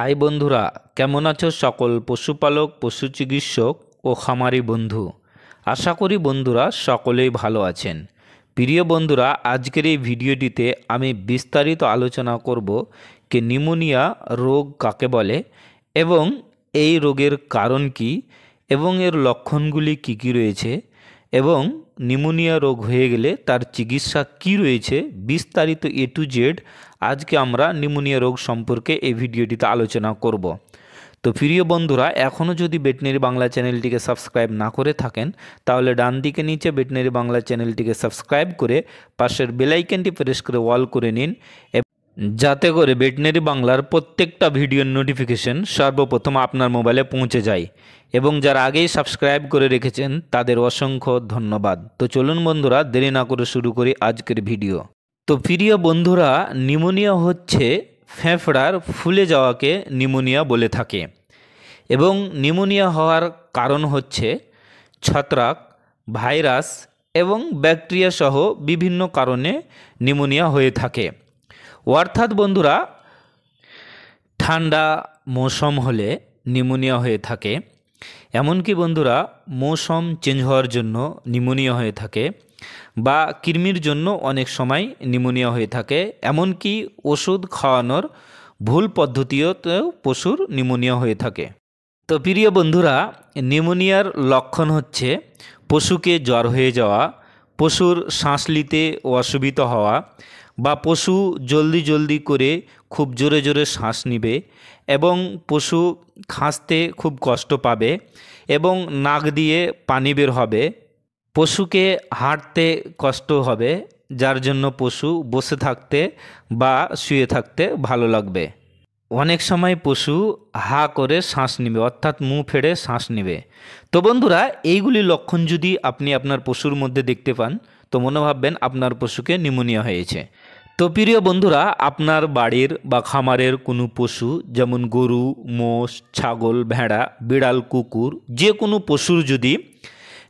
high বন্ধুরা কেমন আছো সকল পশুপালক পশু চিকিৎসক ও খামারি বন্ধু আশা করি বন্ধুরা সকলেই ভালো আছেন প্রিয় বন্ধুরা আজকের এই ভিডিওটিতে আমি বিস্তারিত আলোচনা করব কে নিউমোনিয়া রোগ কাকে বলে এবং এই রোগের কারণ কি এবং এর লক্ষণগুলি কি কি রয়েছে এবং নিউমোনিয়া রোগ হয়ে গেলে তার চিকিৎসা কি রয়েছে বিস্তারিত এ টু জেড আজকে আমরা নিউমোনিয়া রোগ সম্পর্কে এই ভিডিওটিতে আলোচনা করব তো প্রিয় বন্ধুরা এখনও যদি বেটনারি বাংলা চ্যানেলটিকে সাবস্ক্রাইব না করে থাকেন তাহলে ডান দিকে নিচে বেটনারি বাংলা চ্যানেলটিকে সাবস্ক্রাইব করে পাশের বেলাইকেনটি প্রেস করে ওয়াল করে নিন যাতে করে ভেটেনারি বাংলার প্রত্যেকটা ভিডিওর নোটিফিকেশন সর্বপ্রথম আপনার মোবাইলে পৌঁছে যায় এবং যারা আগেই সাবস্ক্রাইব করে রেখেছেন তাদের অসংখ্য ধন্যবাদ তো চলুন বন্ধুরা দেরি না করে শুরু করি আজকের ভিডিও তো প্রিয় বন্ধুরা নিমোনিয়া হচ্ছে ফেঁফড়ার ফুলে যাওয়াকে নিমোনিয়া বলে থাকে এবং নিমোনিয়া হওয়ার কারণ হচ্ছে ছত্রাক ভাইরাস এবং ব্যাকটেরিয়া সহ বিভিন্ন কারণে নিমোনিয়া হয়ে থাকে অর্থাৎ বন্ধুরা ঠান্ডা মৌসুম হলে নিউমোনিয়া হয়ে থাকে এমনকি বন্ধুরা মৌসুম চেঞ্জ হওয়ার জন্য নিউমোনিয়া হয়ে থাকে বা কৃমির জন্য অনেক সময় নিউমোনিয়া হয়ে থাকে এমনকি ওষুধ খাওয়ানোর ভুল পদ্ধতিতেও পশুর নিউমোনিয়া হয়ে থাকে তো প্রিয় বন্ধুরা নিউমোনিয়ার লক্ষণ হচ্ছে পশুকে জ্বর হয়ে যাওয়া পশুর শ্বাস নিতে অসুবিধা হওয়া বা পশু জলদি জলদি করে খুব জোরে জোরে শ্বাস নিবে এবং পশু খাঁচতে খুব কষ্ট পাবে এবং নাক দিয়ে পানি বের হবে পশুকে হাঁটতে কষ্ট হবে যার জন্য পশু বসে থাকতে বা শুয়ে থাকতে ভালো লাগবে অনেক সময় পশু হা করে শ্বাস নেবে অর্থাৎ মুখ ফেড়ে শ্বাস নেবে তো বন্ধুরা এইগুলি লক্ষণ যদি আপনি আপনার পশুর মধ্যে দেখতে পান তো মনে ভাববেন আপনার পশুকে নিউমোনিয়া হয়েছে তো প্রিয় বন্ধুরা আপনার বাড়ির বা খামারের কোনো পশু যেমন গরু মোষ ছাগল ভেড়া বিড়াল কুকুর যে কোনো পশুর যদি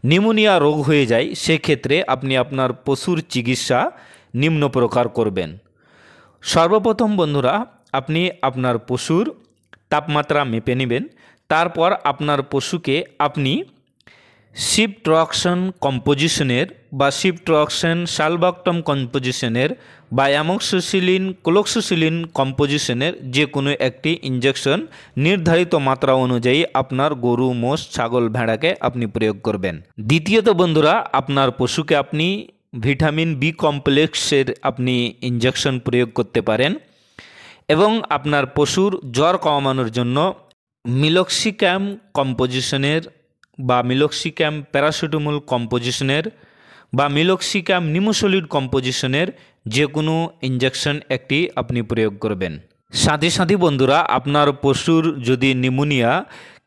নিউমোনিয়া রোগ হয়ে যায় সেক্ষেত্রে আপনি আপনার পশুর চিকিৎসা নিম্ন প্রকার করবেন সর্বপ্রথম বন্ধুরা আপনি আপনার পশুর তাপমাত্রা মেপে নেবেন তারপর আপনার পশুকে আপনি শিবট্রকশন কম্পোজিশনের বা শিবট্রকশন সালবাক্টম কম্পোজিশনের বা অ্যামক্সোসিলিন ক্লোক্সোসিলিন কম্পোজিশনের যে কোনো একটি ইঞ্জেকশন নির্ধারিত মাত্রা অনুযায়ী আপনার গরু মোষ ছাগল ভেড়াকে আপনি প্রয়োগ করবেন দ্বিতীয়ত বন্ধুরা আপনার পশুকে আপনি ভিটামিন বি কমপ্লেক্সের আপনি ইঞ্জেকশন প্রয়োগ করতে পারেন এবং আপনার পশুর জ্বর কমানোর জন্য মিলক্সিক্যাম কম্পোজিশনের বা মিলক্সিক্যাম প্যারাসিটামল কম্পোজিশনের বা মিলক্সিক্যাম নিমোসলিড কম্পোজিশনের যে কোনো ইঞ্জেকশন একটি আপনি প্রয়োগ করবেন সাথে সাথে বন্ধুরা আপনার পশুর যদি নিমোনিয়া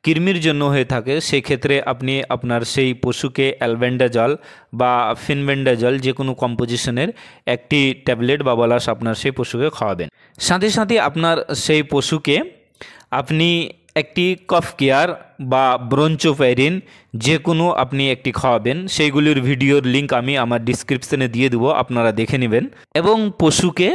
কৃমির জন্য হয়ে থাকে সেই ক্ষেত্রে আপনি আপনার সেই পশুকে অ্যালভেন্ডাজল বা ফিনভেন্ডাজল যে কোনো কম্পোজিশনের একটি ট্যাবলেট বা বলাস আপনার সেই পশুকে খাওয়াবেন সাথে সাথে আপনার সেই পশুকে আপনি একটি কফ কেয়ার বা ব্রঞ্চোফাইরিন যে কোনো আপনি একটি খাওয়াবেন সেইগুলির ভিডিওর লিঙ্ক আমি আমার ডিসক্রিপশানে দিয়ে দেবো আপনারা দেখে নেবেন এবং পশুকে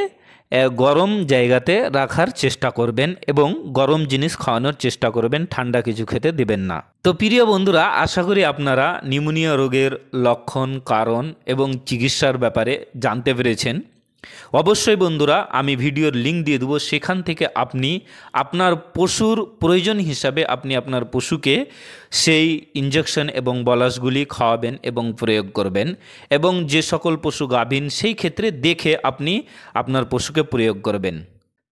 গরম জায়গাতে রাখার চেষ্টা করবেন এবং গরম জিনিস খাওয়ানোর চেষ্টা করবেন ঠান্ডা কিছু খেতে দেবেন না তো প্রিয় বন্ধুরা আশা করি আপনারা নিউমোনিয়া রোগের লক্ষণ কারণ এবং চিকিৎসার ব্যাপারে জানতে পেরেছেন অবশ্যই বন্ধুরা আমি ভিডিওর লিঙ্ক দিয়ে দেবো সেখান থেকে আপনি আপনার পশুর প্রয়োজন হিসাবে আপনি আপনার পশুকে সেই ইঞ্জেকশন এবং বলাসগুলি খাওয়াবেন এবং প্রয়োগ করবেন এবং যে সকল পশু গাভীন সেই ক্ষেত্রে দেখে আপনি আপনার পশুকে প্রয়োগ করবেন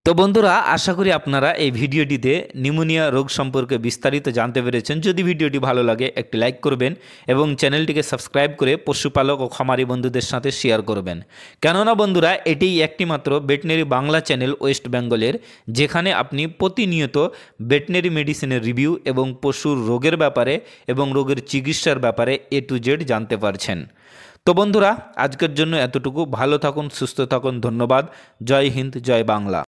তো বন্ধুরা আশা করি আপনারা এই ভিডিওটিতে নিউমোনিয়া রোগ সম্পর্কে বিস্তারিত জানতে পেরেছেন যদি ভিডিওটি ভালো লাগে একটি লাইক করবেন এবং চ্যানেলটিকে সাবস্ক্রাইব করে পশুপালক ও খামারি বন্ধুদের সাথে শেয়ার করবেন কেননা বন্ধুরা এটি একটিমাত্র ভেটেনারি বাংলা চ্যানেল ওয়েস্ট বেঙ্গলের যেখানে আপনি প্রতিনিয়ত ভেটেনারি মেডিসিনের রিভিউ এবং পশুর রোগের ব্যাপারে এবং রোগের চিকিৎসার ব্যাপারে এ টু জেড জানতে পারছেন তো বন্ধুরা আজকের জন্য এতটুকু ভালো থাকুন সুস্থ থাকুন ধন্যবাদ জয় হিন্দ জয় বাংলা